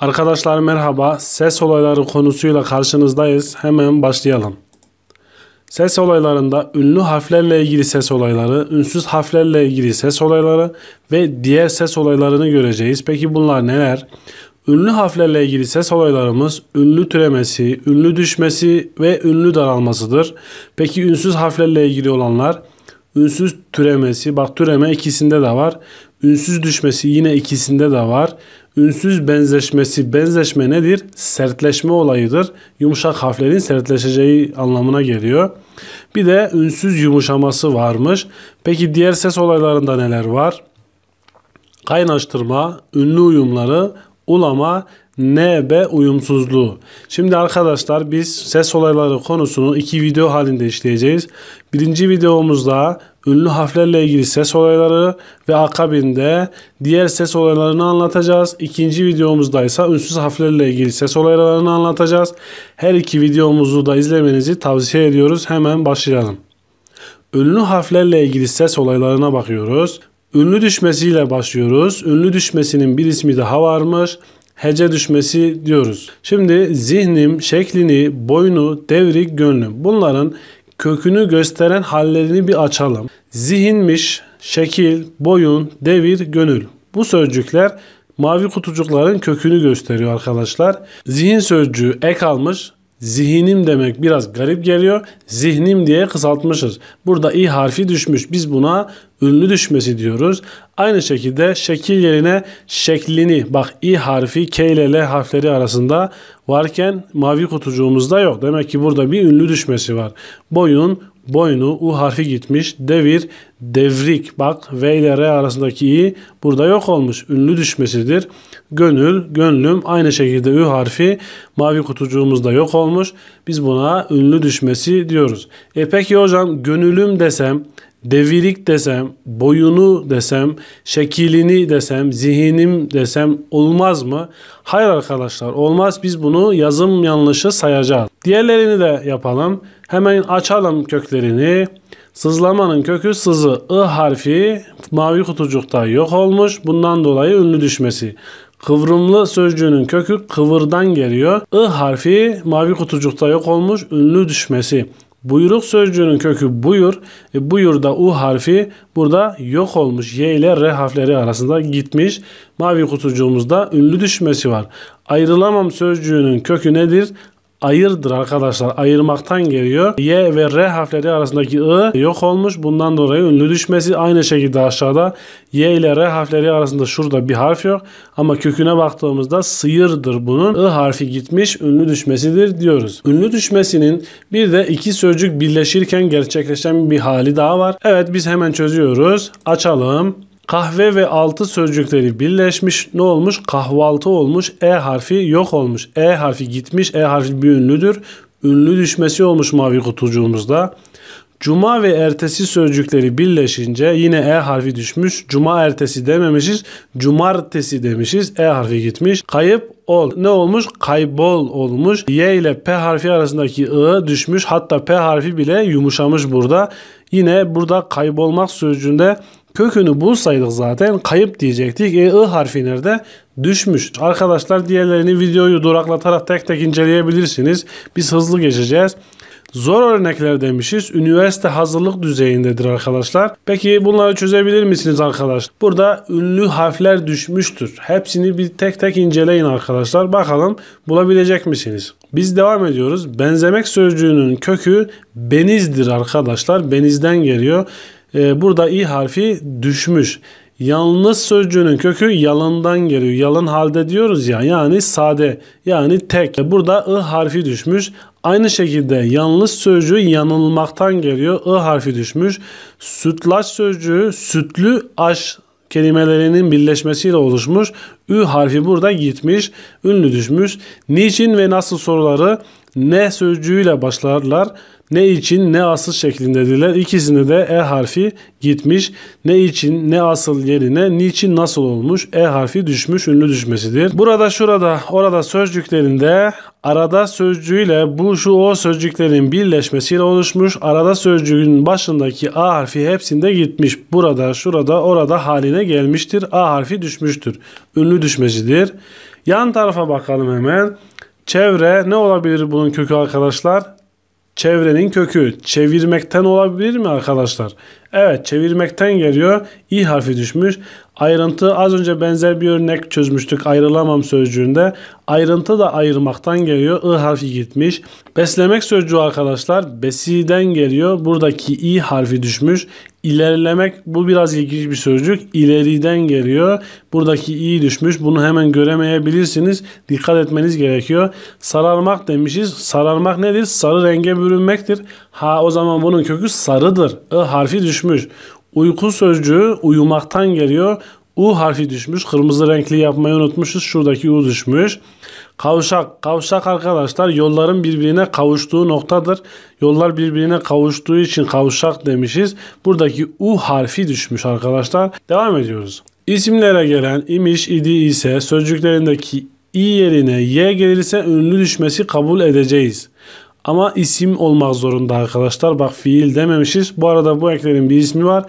Arkadaşlar merhaba. Ses olayları konusuyla karşınızdayız. Hemen başlayalım. Ses olaylarında ünlü harflerle ilgili ses olayları, ünsüz harflerle ilgili ses olayları ve diğer ses olaylarını göreceğiz. Peki bunlar neler? Ünlü harflerle ilgili ses olaylarımız ünlü türemesi, ünlü düşmesi ve ünlü daralmasıdır. Peki ünsüz harflerle ilgili olanlar? Ünsüz türemesi, bak türeme ikisinde de var. Ünsüz düşmesi yine ikisinde de var. Ünsüz benzeşmesi benzeşme nedir? Sertleşme olayıdır. Yumuşak harflerin sertleşeceği anlamına geliyor. Bir de ünsüz yumuşaması varmış. Peki diğer ses olaylarında neler var? Kaynaştırma, ünlü uyumları, ulama, NB uyumsuzluğu. Şimdi arkadaşlar biz ses olayları konusunu iki video halinde işleyeceğiz. Birinci videomuzda ünlü harflerle ilgili ses olayları ve akabinde diğer ses olaylarını anlatacağız. İkinci videomuzda ise ünsüz harflerle ilgili ses olaylarını anlatacağız. Her iki videomuzu da izlemenizi tavsiye ediyoruz. Hemen başlayalım. Ünlü harflerle ilgili ses olaylarına bakıyoruz. Ünlü düşmesiyle başlıyoruz. Ünlü düşmesinin bir ismi daha varmış hece düşmesi diyoruz. Şimdi zihnim, şeklini, boynu, devrik, gönlüm. bunların kökünü gösteren hallerini bir açalım. Zihinmiş, şekil, boyun, devir, gönül. Bu sözcükler mavi kutucukların kökünü gösteriyor arkadaşlar. Zihin sözcüğü ek almış, Zihnim demek biraz garip geliyor. Zihnim diye kısaltmışız. Burada i harfi düşmüş. Biz buna ünlü düşmesi diyoruz. Aynı şekilde şekil yerine şeklini bak i harfi k ile l harfleri arasında varken mavi kutucuğumuzda yok. Demek ki burada bir ünlü düşmesi var. Boyun, boynu U harfi gitmiş. Devir, devrik. Bak V ile R arasındaki i burada yok olmuş. Ünlü düşmesidir. Gönül, gönlüm aynı şekilde Ü harfi mavi kutucuğumuzda yok olmuş. Biz buna ünlü düşmesi diyoruz. E peki hocam gönülüm desem, devirik desem, boyunu desem, şekilini desem, zihnim desem olmaz mı? Hayır arkadaşlar olmaz. Biz bunu yazım yanlışı sayacağız. Diğerlerini de yapalım. Hemen açalım köklerini. Sızlamanın kökü sızı. I harfi mavi kutucukta yok olmuş. Bundan dolayı ünlü düşmesi. Kıvrımlı sözcüğünün kökü kıvırdan geliyor. I harfi mavi kutucukta yok olmuş. Ünlü düşmesi. Buyruk sözcüğünün kökü buyur. E, buyur da U harfi burada yok olmuş. Y ile R harfleri arasında gitmiş. Mavi kutucuğumuzda ünlü düşmesi var. Ayrılamam sözcüğünün kökü nedir? ayırdır arkadaşlar. Ayırmaktan geliyor. Y ve R harfleri arasındaki I yok olmuş. Bundan dolayı ünlü düşmesi aynı şekilde aşağıda Y ile R harfleri arasında şurada bir harf yok. Ama köküne baktığımızda sıyırdır bunun. I harfi gitmiş ünlü düşmesidir diyoruz. Ünlü düşmesinin bir de iki sözcük birleşirken gerçekleşen bir hali daha var. Evet biz hemen çözüyoruz. Açalım. Kahve ve altı sözcükleri birleşmiş. Ne olmuş? Kahvaltı olmuş. E harfi yok olmuş. E harfi gitmiş. E harfi bir ünlüdür. Ünlü düşmesi olmuş mavi kutucuğumuzda. Cuma ve ertesi sözcükleri birleşince yine e harfi düşmüş. Cuma ertesi dememişiz. Cumartesi demişiz. E harfi gitmiş. Kayıp ol. Ne olmuş? Kaybol olmuş. Y ile P harfi arasındaki I düşmüş. Hatta P harfi bile yumuşamış burada. Yine burada kaybolmak sözcüğünde Kökünü bulsaydık zaten kayıp diyecektik. E, I harfi nerede? Düşmüş. Arkadaşlar diğerlerini videoyu duraklatarak tek tek inceleyebilirsiniz. Biz hızlı geçeceğiz. Zor örnekler demişiz. Üniversite hazırlık düzeyindedir arkadaşlar. Peki bunları çözebilir misiniz arkadaşlar? Burada ünlü harfler düşmüştür. Hepsini bir tek tek inceleyin arkadaşlar. Bakalım bulabilecek misiniz? Biz devam ediyoruz. Benzemek sözcüğünün kökü benizdir arkadaşlar. Benizden geliyor. Ee, burada i harfi düşmüş. Yalnız sözcüğünün kökü yalından geliyor. Yalın halde diyoruz ya yani sade yani tek. Burada ı harfi düşmüş. Aynı şekilde yalnız sözcüğü yanılmaktan geliyor. ı harfi düşmüş. Sütlaç sözcüğü sütlü aş kelimelerinin birleşmesiyle oluşmuş. Ü harfi burada gitmiş, ünlü düşmüş. Niçin ve nasıl soruları ne sözcüğüyle başlarlar. Ne için ne asıl şeklinde şeklindedirler. İkisinde de e harfi gitmiş. Ne için ne asıl yerine niçin nasıl olmuş e harfi düşmüş ünlü düşmesidir. Burada şurada orada sözcüklerinde arada sözcüğüyle bu şu o sözcüklerin birleşmesiyle oluşmuş. Arada sözcüğün başındaki a harfi hepsinde gitmiş. Burada şurada orada haline gelmiştir. A harfi düşmüştür. Ünlü düşmesidir. Yan tarafa bakalım hemen. Çevre ne olabilir bunun kökü arkadaşlar? Çevrenin kökü çevirmekten olabilir mi arkadaşlar? Evet çevirmekten geliyor. i harfi düşmüş. Ayrıntı az önce benzer bir örnek çözmüştük ayrılamam sözcüğünde. Ayrıntı da ayırmaktan geliyor. I harfi gitmiş. Beslemek sözcüğü arkadaşlar besiden geliyor. Buradaki i harfi düşmüş. İlerlemek bu biraz ilginç bir sözcük. İleriden geliyor. Buradaki i düşmüş. Bunu hemen göremeyebilirsiniz. Dikkat etmeniz gerekiyor. Sararmak demişiz. Sararmak nedir? Sarı renge bürünmektir. Ha o zaman bunun kökü sarıdır. I harfi düşmüş. Uyku sözcüğü uyumaktan geliyor. U harfi düşmüş. Kırmızı renkli yapmayı unutmuşuz. Şuradaki U düşmüş. Kavşak. Kavşak arkadaşlar yolların birbirine kavuştuğu noktadır. Yollar birbirine kavuştuğu için kavşak demişiz. Buradaki U harfi düşmüş arkadaşlar. Devam ediyoruz. İsimlere gelen imiş, idi ise sözcüklerindeki i yerine y gelirse ünlü düşmesi kabul edeceğiz. Ama isim olmak zorunda arkadaşlar. Bak fiil dememişiz. Bu arada bu eklerin bir ismi var.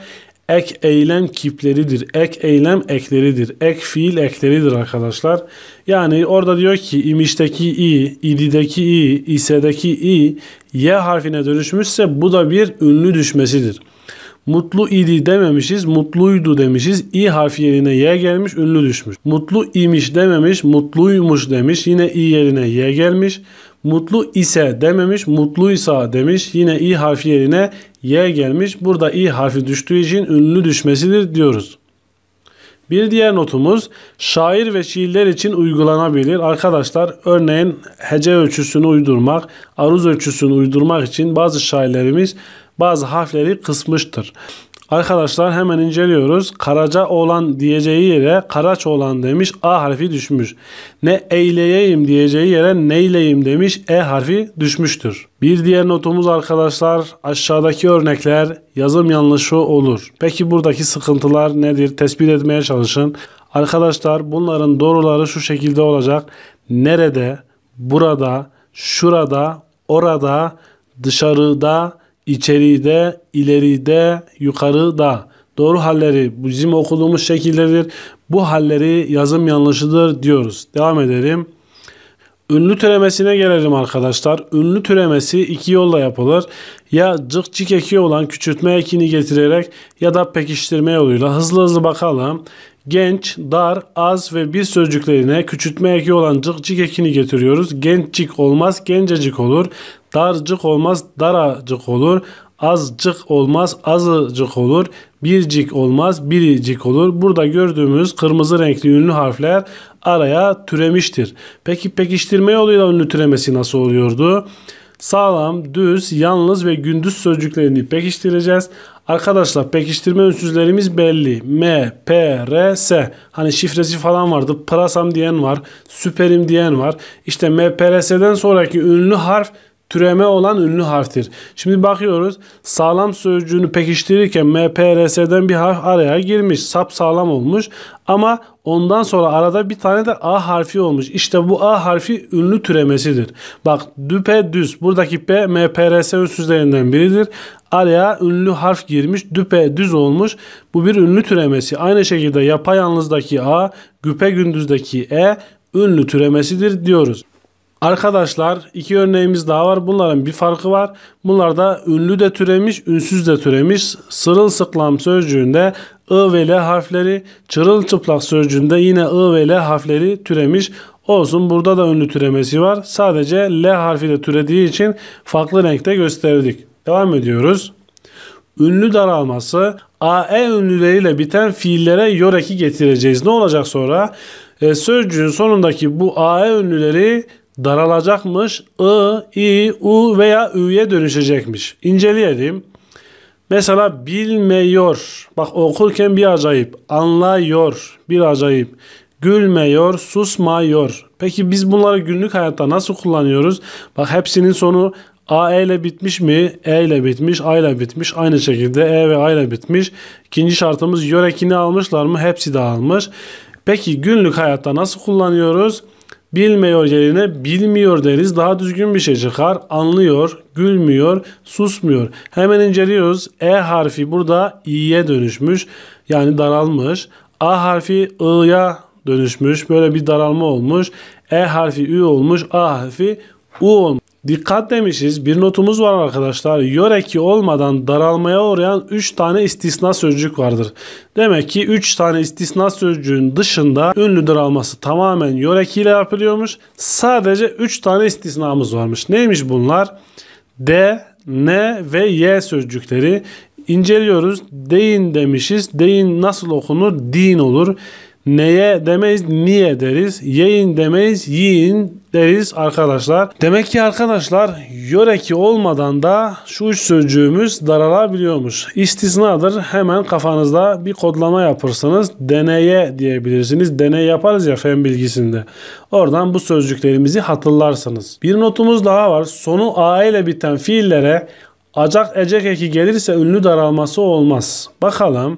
Ek eylem kipleridir. Ek eylem ekleridir. Ek fiil ekleridir arkadaşlar. Yani orada diyor ki imişteki i, idideki i, isedeki i y harfine dönüşmüşse bu da bir ünlü düşmesidir. Mutlu idi dememişiz, mutluydu demişiz. i harfi yerine y gelmiş, ünlü düşmüş. Mutlu imiş dememiş, mutluymuş demiş. Yine i yerine y gelmiş. Mutlu ise dememiş, mutluysa demiş. Yine i harfi yerine y gelmiş. Burada i harfi düştüğü için ünlü düşmesidir diyoruz. Bir diğer notumuz şair ve şiirler için uygulanabilir. Arkadaşlar örneğin hece ölçüsünü uydurmak, aruz ölçüsünü uydurmak için bazı şairlerimiz bazı harfleri kısmıştır. Arkadaşlar hemen inceliyoruz. Karaca olan diyeceği yere Karaç olan demiş. A harfi düşmüş. Ne eyleyeyim diyeceği yere neyleyim demiş. E harfi düşmüştür. Bir diğer notumuz arkadaşlar aşağıdaki örnekler yazım yanlışı olur. Peki buradaki sıkıntılar nedir? Tespit etmeye çalışın. Arkadaşlar bunların doğruları şu şekilde olacak. Nerede, burada, şurada, orada, dışarıda, içeride, ileride, yukarıda. Doğru halleri bizim okuduğumuz şekildedir. Bu halleri yazım yanlışıdır diyoruz. Devam edelim. Ünlü türemesine gelelim arkadaşlar. Ünlü türemesi iki yolla yapılır. Ya cık cik eki olan küçültme ekini getirerek ya da pekiştirme yoluyla. Hızlı hızlı bakalım genç, dar, az ve bir sözcüklerine küçültme eki olan cıkcık ekini getiriyoruz. Gençcik olmaz, gencecik olur. Darcık olmaz, daracık olur. Azcık olmaz, azıcık olur. Bircik olmaz, biricik olur. Burada gördüğümüz kırmızı renkli ünlü harfler araya türemiştir. Peki pekiştirme yoluyla ünlü türemesi nasıl oluyordu? Sağlam, düz, yalnız ve gündüz sözcüklerini pekiştireceğiz. Arkadaşlar pekiştirme ünsüzlerimiz belli. M, P, R, S. Hani şifresi falan vardı. Pırasam diyen var. Süperim diyen var. İşte M, P, R, S'den sonraki ünlü harf türeme olan ünlü harftir. Şimdi bakıyoruz sağlam sözcüğünü pekiştirirken MPRS'den bir harf araya girmiş. Sap sağlam olmuş ama ondan sonra arada bir tane de A harfi olmuş. İşte bu A harfi ünlü türemesidir. Bak düpe düz buradaki P MPRS ünsüzlerinden biridir. Araya ünlü harf girmiş düpe düz olmuş. Bu bir ünlü türemesi. Aynı şekilde yapayalnızdaki A, güpe gündüzdeki E ünlü türemesidir diyoruz. Arkadaşlar iki örneğimiz daha var. Bunların bir farkı var. Bunlarda ünlü de türemiş, ünsüz de türemiş. Sırılsıklam sözcüğünde ı ve l harfleri, çırılçıplak sözcüğünde yine ı ve l harfleri türemiş. Olsun burada da ünlü türemesi var. Sadece l harfiyle türediği için farklı renkte gösterdik. Devam ediyoruz. Ünlü daralması AE ünlüleriyle biten fiillere yoreki getireceğiz. Ne olacak sonra? E, sözcüğün sonundaki bu AE ünlüleri daralacakmış. I, i, u veya ü'ye dönüşecekmiş. İnceleyelim. Mesela bilmiyor. Bak okurken bir acayip. anlayor Bir acayip. Gülmüyor, susmuyor. Peki biz bunları günlük hayatta nasıl kullanıyoruz? Bak hepsinin sonu A ile bitmiş mi? E ile bitmiş, A ile bitmiş. Aynı şekilde E ve A ile bitmiş. İkinci şartımız yörekini almışlar mı? Hepsi de almış. Peki günlük hayatta nasıl kullanıyoruz? Bilmiyor yerine bilmiyor deriz. Daha düzgün bir şey çıkar. Anlıyor, gülmüyor, susmuyor. Hemen inceliyoruz. E harfi burada i'ye dönüşmüş. Yani daralmış. A harfi i'ya dönüşmüş. Böyle bir daralma olmuş. E harfi ü olmuş. A harfi u olmuş. Dikkat demişiz. Bir notumuz var arkadaşlar. Yoreki olmadan daralmaya uğrayan 3 tane istisna sözcük vardır. Demek ki 3 tane istisna sözcüğün dışında ünlü daralması tamamen yoreki ile yapılıyormuş. Sadece 3 tane istisnamız varmış. Neymiş bunlar? D, N ve Y sözcükleri inceliyoruz. Deyin demişiz. Deyin nasıl okunur? Din olur. Neye demeyiz niye deriz. Yeyin demeyiz yiyin deriz arkadaşlar. Demek ki arkadaşlar yöreki olmadan da şu üç sözcüğümüz daralabiliyormuş. İstisnadır hemen kafanızda bir kodlama yapırsınız. Deneye diyebilirsiniz. Deney yaparız ya fen bilgisinde. Oradan bu sözcüklerimizi hatırlarsınız. Bir notumuz daha var. Sonu a ile biten fiillere acak ecek eki gelirse ünlü daralması olmaz. Bakalım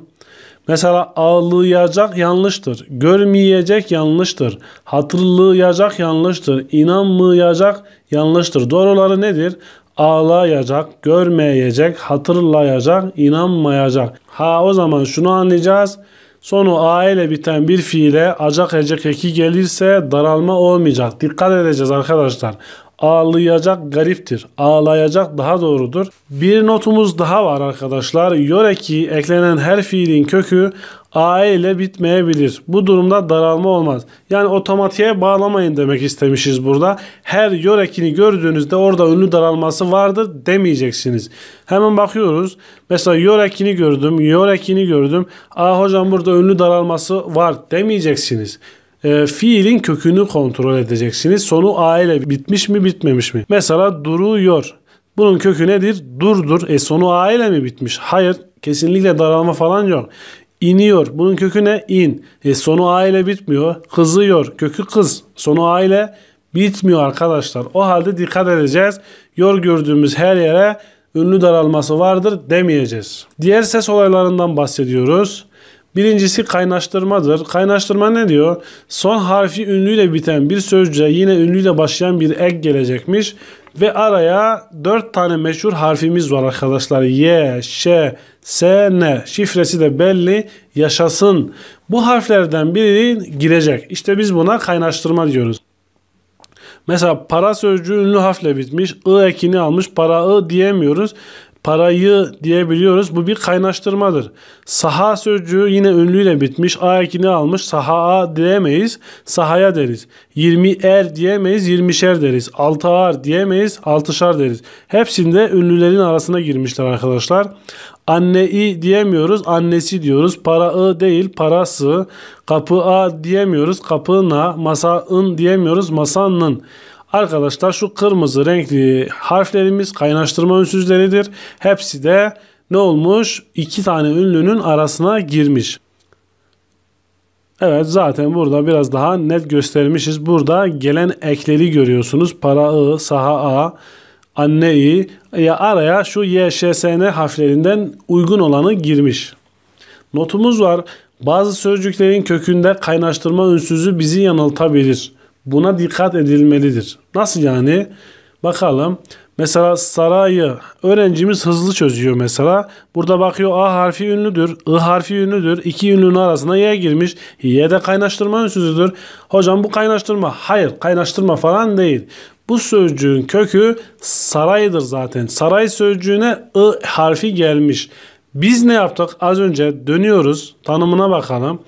Mesela ağlayacak yanlıştır. Görmeyecek yanlıştır. Hatırlayacak yanlıştır. İnanmayacak yanlıştır. Doğruları nedir? Ağlayacak, görmeyecek, hatırlayacak, inanmayacak. Ha o zaman şunu anlayacağız. Sonu a ile biten bir fiile acak ecek eki gelirse daralma olmayacak. Dikkat edeceğiz arkadaşlar ağlayacak gariptir. Ağlayacak daha doğrudur. Bir notumuz daha var arkadaşlar. Yoreki eklenen her fiilin kökü a ile bitmeyebilir. Bu durumda daralma olmaz. Yani otomatiğe bağlamayın demek istemişiz burada. Her yorekini gördüğünüzde orada ünlü daralması vardır demeyeceksiniz. Hemen bakıyoruz. Mesela yorekini gördüm, yorekini gördüm. Aa hocam burada ünlü daralması var demeyeceksiniz e, fiilin kökünü kontrol edeceksiniz. Sonu a ile bitmiş mi bitmemiş mi? Mesela duruyor. Bunun kökü nedir? Durdur. E sonu a ile mi bitmiş? Hayır. Kesinlikle daralma falan yok. İniyor. Bunun kökü ne? İn. E sonu a ile bitmiyor. Kızıyor. Kökü kız. Sonu a ile bitmiyor arkadaşlar. O halde dikkat edeceğiz. Yor gördüğümüz her yere ünlü daralması vardır demeyeceğiz. Diğer ses olaylarından bahsediyoruz. Birincisi kaynaştırmadır. Kaynaştırma ne diyor? Son harfi ünlüyle biten bir sözcüğe yine ünlüyle başlayan bir ek gelecekmiş. Ve araya dört tane meşhur harfimiz var arkadaşlar. Y, Ş, S, N. Şifresi de belli. Yaşasın. Bu harflerden biri girecek. İşte biz buna kaynaştırma diyoruz. Mesela para sözcüğü ünlü harfle bitmiş. I ekini almış. Para I diyemiyoruz parayı diyebiliyoruz. Bu bir kaynaştırmadır. Saha sözcüğü yine ünlüyle bitmiş. A ekini almış. Saha A diyemeyiz. Sahaya deriz. 20 er diyemeyiz. 20'şer deriz. 6 ar diyemeyiz. 6'şar deriz. Hepsinde ünlülerin arasına girmişler arkadaşlar. Anne'i diyemiyoruz. Annesi diyoruz. Para'ı değil parası. Kapı A diyemiyoruz. Kapına. Masa'ın diyemiyoruz. Masanın. Arkadaşlar şu kırmızı renkli harflerimiz kaynaştırma ünsüzleridir. Hepsi de ne olmuş? İki tane ünlünün arasına girmiş. Evet zaten burada biraz daha net göstermişiz. Burada gelen ekleri görüyorsunuz. Para I, saha A, anne I. Ya araya şu Y, harflerinden uygun olanı girmiş. Notumuz var. Bazı sözcüklerin kökünde kaynaştırma ünsüzü bizi yanıltabilir. Buna dikkat edilmelidir. Nasıl yani? Bakalım. Mesela sarayı öğrencimiz hızlı çözüyor mesela. Burada bakıyor A harfi ünlüdür, I harfi ünlüdür. İki ünlünün arasına Y girmiş. Y de kaynaştırma sözüdür. Hocam bu kaynaştırma. Hayır kaynaştırma falan değil. Bu sözcüğün kökü saraydır zaten. Saray sözcüğüne I harfi gelmiş. Biz ne yaptık? Az önce dönüyoruz. Tanımına bakalım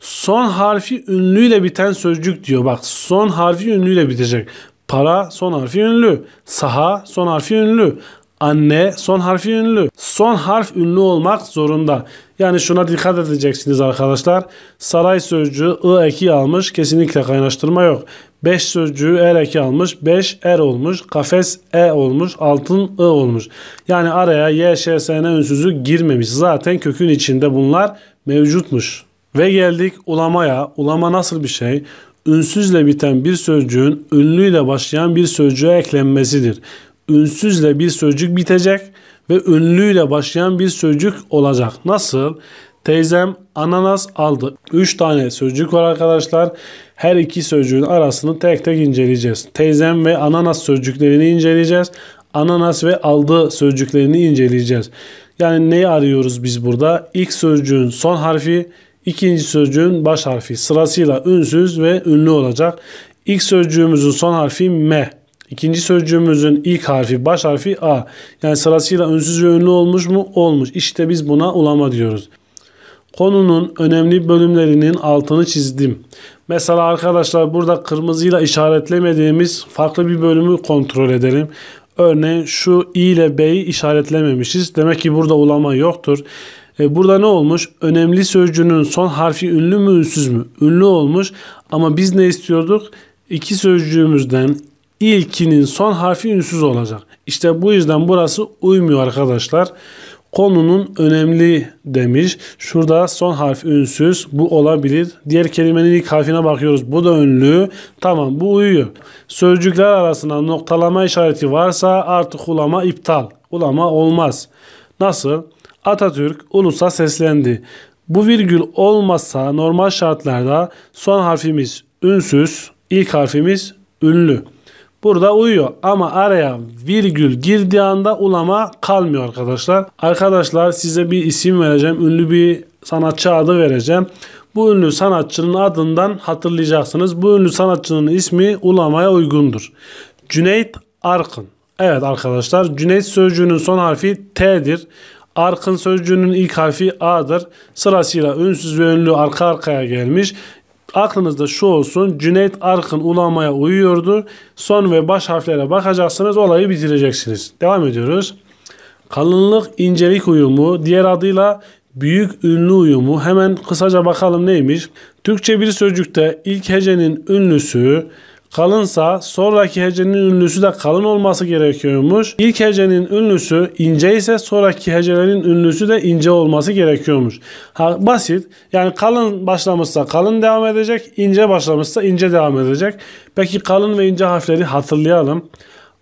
son harfi ünlüyle biten sözcük diyor. Bak son harfi ünlüyle bitecek. Para son harfi ünlü. Saha son harfi ünlü. Anne son harfi ünlü. Son harf ünlü olmak zorunda. Yani şuna dikkat edeceksiniz arkadaşlar. Saray sözcüğü ı eki almış. Kesinlikle kaynaştırma yok. Beş sözcüğü er eki almış. Beş er olmuş. Kafes e olmuş. Altın ı olmuş. Yani araya y, ş, s, n ünsüzü girmemiş. Zaten kökün içinde bunlar mevcutmuş. Ve geldik ulamaya. Ulama nasıl bir şey? Ünsüzle biten bir sözcüğün ünlüyle başlayan bir sözcüğe eklenmesidir. Ünsüzle bir sözcük bitecek ve ünlüyle başlayan bir sözcük olacak. Nasıl? Teyzem ananas aldı. 3 tane sözcük var arkadaşlar. Her iki sözcüğün arasını tek tek inceleyeceğiz. Teyzem ve ananas sözcüklerini inceleyeceğiz. Ananas ve aldı sözcüklerini inceleyeceğiz. Yani neyi arıyoruz biz burada? İlk sözcüğün son harfi İkinci sözcüğün baş harfi sırasıyla ünsüz ve ünlü olacak. İlk sözcüğümüzün son harfi M. İkinci sözcüğümüzün ilk harfi, baş harfi A. Yani sırasıyla ünsüz ve ünlü olmuş mu? Olmuş. İşte biz buna ulama diyoruz. Konunun önemli bölümlerinin altını çizdim. Mesela arkadaşlar burada kırmızıyla işaretlemediğimiz farklı bir bölümü kontrol edelim. Örneğin şu i ile b'yi işaretlememişiz. Demek ki burada ulama yoktur. E, burada ne olmuş? Önemli sözcüğünün son harfi ünlü mü ünsüz mü? Ünlü olmuş ama biz ne istiyorduk? İki sözcüğümüzden ilkinin son harfi ünsüz olacak. İşte bu yüzden burası uymuyor arkadaşlar. Konunun önemli demiş. Şurada son harf ünsüz. Bu olabilir. Diğer kelimenin ilk harfine bakıyoruz. Bu da ünlü. Tamam bu uyuyor. Sözcükler arasında noktalama işareti varsa artık ulama iptal. Ulama olmaz. Nasıl? Atatürk ulusa seslendi. Bu virgül olmazsa normal şartlarda son harfimiz ünsüz, ilk harfimiz ünlü. Burada uyuyor ama araya virgül girdiği anda ulama kalmıyor arkadaşlar. Arkadaşlar size bir isim vereceğim. Ünlü bir sanatçı adı vereceğim. Bu ünlü sanatçının adından hatırlayacaksınız. Bu ünlü sanatçının ismi ulamaya uygundur. Cüneyt Arkın. Evet arkadaşlar Cüneyt sözcüğünün son harfi T'dir. Arkın sözcüğünün ilk harfi A'dır. Sırasıyla ünsüz ve önlü arka arkaya gelmiş. Aklınızda şu olsun. Cüneyt Arkın ulamaya uyuyordu. Son ve baş harflere bakacaksınız. Olayı bitireceksiniz. Devam ediyoruz. Kalınlık incelik uyumu diğer adıyla büyük ünlü uyumu hemen kısaca bakalım neymiş. Türkçe bir sözcükte ilk hecenin ünlüsü kalınsa sonraki hecenin ünlüsü de kalın olması gerekiyormuş. İlk hecenin ünlüsü ince ise sonraki hecelerin ünlüsü de ince olması gerekiyormuş. Ha, basit. Yani kalın başlamışsa kalın devam edecek, ince başlamışsa ince devam edecek. Peki kalın ve ince harfleri hatırlayalım.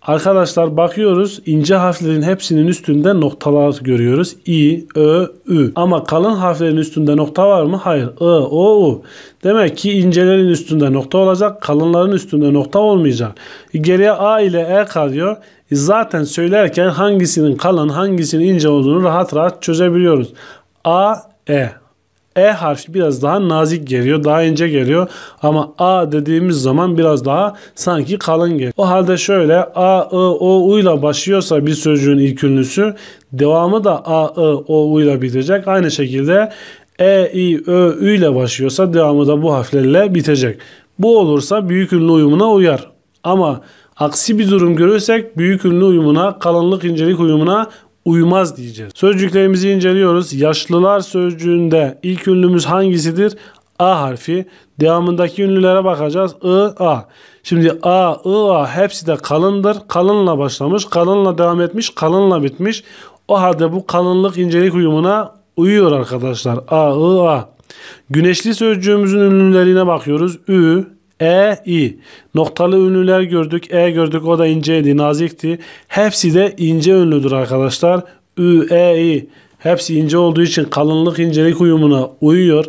Arkadaşlar bakıyoruz ince harflerin hepsinin üstünde noktalar görüyoruz. İ, Ö, Ü. Ama kalın harflerin üstünde nokta var mı? Hayır. I, O, U. Demek ki incelerin üstünde nokta olacak. Kalınların üstünde nokta olmayacak. Geriye A ile E kalıyor. Zaten söylerken hangisinin kalın hangisinin ince olduğunu rahat rahat çözebiliyoruz. A, E. E harfi biraz daha nazik geliyor. Daha ince geliyor. Ama A dediğimiz zaman biraz daha sanki kalın geliyor. O halde şöyle A, I, O, U ile başlıyorsa bir sözcüğün ilk ünlüsü devamı da A, I, O, U ile bitecek. Aynı şekilde E, I, Ö, Ü ile başlıyorsa devamı da bu harflerle bitecek. Bu olursa büyük ünlü uyumuna uyar. Ama aksi bir durum görürsek büyük ünlü uyumuna, kalınlık incelik uyumuna uymaz diyeceğiz. Sözcüklerimizi inceliyoruz. Yaşlılar sözcüğünde ilk ünlümüz hangisidir? A harfi. Devamındaki ünlülere bakacağız. I, A. Şimdi A, I, A hepsi de kalındır. Kalınla başlamış, kalınla devam etmiş, kalınla bitmiş. O halde bu kalınlık incelik uyumuna uyuyor arkadaşlar. A, I, A. Güneşli sözcüğümüzün ünlülerine bakıyoruz. Ü, e, i. Noktalı ünlüler gördük. E gördük. O da inceydi, nazikti. Hepsi de ince ünlüdür arkadaşlar. Ü, e, i. Hepsi ince olduğu için kalınlık incelik uyumuna uyuyor.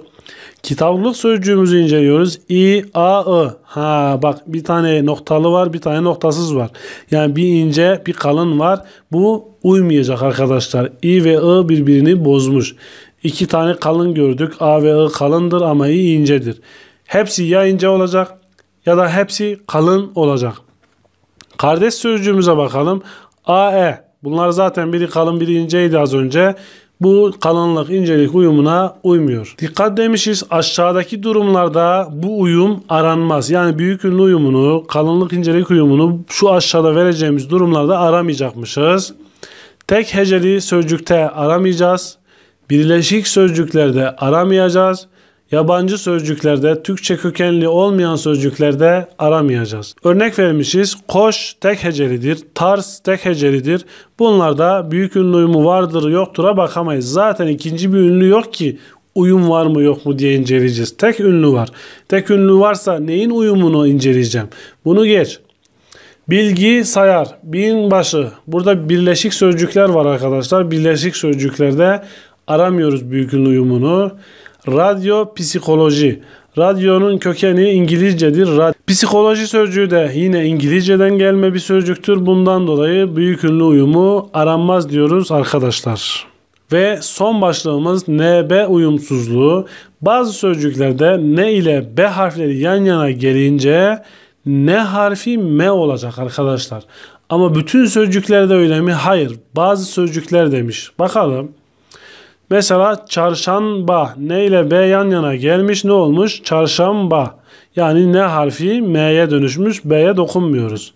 Kitaplık sözcüğümüzü inceliyoruz. İ, A, I. Ha bak bir tane noktalı var bir tane noktasız var. Yani bir ince bir kalın var. Bu uymayacak arkadaşlar. İ ve I birbirini bozmuş. İki tane kalın gördük. A ve I kalındır ama İ incedir. Hepsi ya ince olacak ya da hepsi kalın olacak. Kardeş sözcüğümüze bakalım. AE. Bunlar zaten biri kalın biri inceydi az önce. Bu kalınlık incelik uyumuna uymuyor. Dikkat demişiz aşağıdaki durumlarda bu uyum aranmaz. Yani büyük ünlü uyumunu, kalınlık incelik uyumunu şu aşağıda vereceğimiz durumlarda aramayacakmışız. Tek heceli sözcükte aramayacağız. Birleşik sözcüklerde aramayacağız. Yabancı sözcüklerde, Türkçe kökenli olmayan sözcüklerde aramayacağız. Örnek vermişiz. Koş tek hecelidir, tars tek hecelidir. Bunlarda büyük ünlü uyumu vardır yoktura bakamayız. Zaten ikinci bir ünlü yok ki uyum var mı yok mu diye inceleyeceğiz. Tek ünlü var. Tek ünlü varsa neyin uyumunu inceleyeceğim? Bunu geç. Bilgi sayar, binbaşı. Burada birleşik sözcükler var arkadaşlar. Birleşik sözcüklerde aramıyoruz büyük ünlü uyumunu. Radyo psikoloji. Radyonun kökeni İngilizcedir. Rad Psikoloji sözcüğü de yine İngilizceden gelme bir sözcüktür. Bundan dolayı büyük ünlü uyumu aranmaz diyoruz arkadaşlar. Ve son başlığımız NB uyumsuzluğu. Bazı sözcüklerde N ile B harfleri yan yana gelince N harfi M olacak arkadaşlar. Ama bütün sözcüklerde öyle mi? Hayır. Bazı sözcükler demiş. Bakalım. Mesela çarşamba ne ile B yan yana gelmiş ne olmuş? Çarşamba. Yani ne harfi M'ye dönüşmüş B'ye dokunmuyoruz.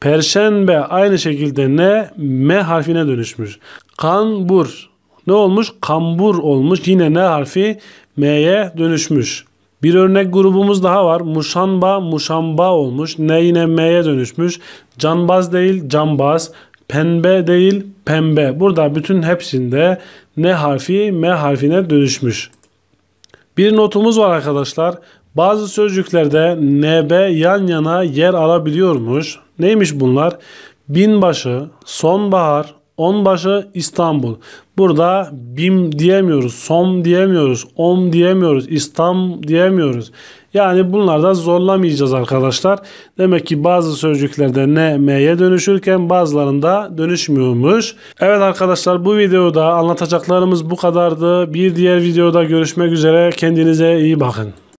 Perşembe aynı şekilde ne M harfine dönüşmüş. Kambur ne olmuş? Kambur olmuş. Yine ne harfi M'ye dönüşmüş. Bir örnek grubumuz daha var. Muşamba, muşamba olmuş. Ne yine M'ye dönüşmüş. Canbaz değil, cambaz. Pembe değil pembe. Burada bütün hepsinde ne harfi M harfine dönüşmüş. Bir notumuz var arkadaşlar. Bazı sözcüklerde NB yan yana yer alabiliyormuş. Neymiş bunlar? Binbaşı, sonbahar, Onbaşı İstanbul. Burada bim diyemiyoruz, som diyemiyoruz, om diyemiyoruz, istam diyemiyoruz. Yani bunlarda zorlamayacağız arkadaşlar. Demek ki bazı sözcüklerde ne m'ye dönüşürken bazılarında dönüşmüyormuş. Evet arkadaşlar bu videoda anlatacaklarımız bu kadardı. Bir diğer videoda görüşmek üzere. Kendinize iyi bakın.